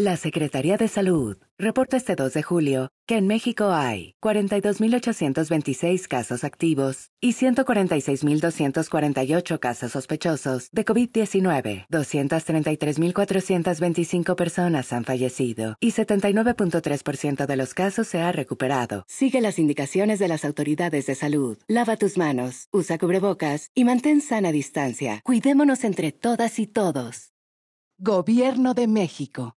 La Secretaría de Salud reporta este 2 de julio que en México hay 42.826 casos activos y 146.248 casos sospechosos de COVID-19. 233.425 personas han fallecido y 79.3% de los casos se ha recuperado. Sigue las indicaciones de las autoridades de salud. Lava tus manos, usa cubrebocas y mantén sana distancia. Cuidémonos entre todas y todos. Gobierno de México.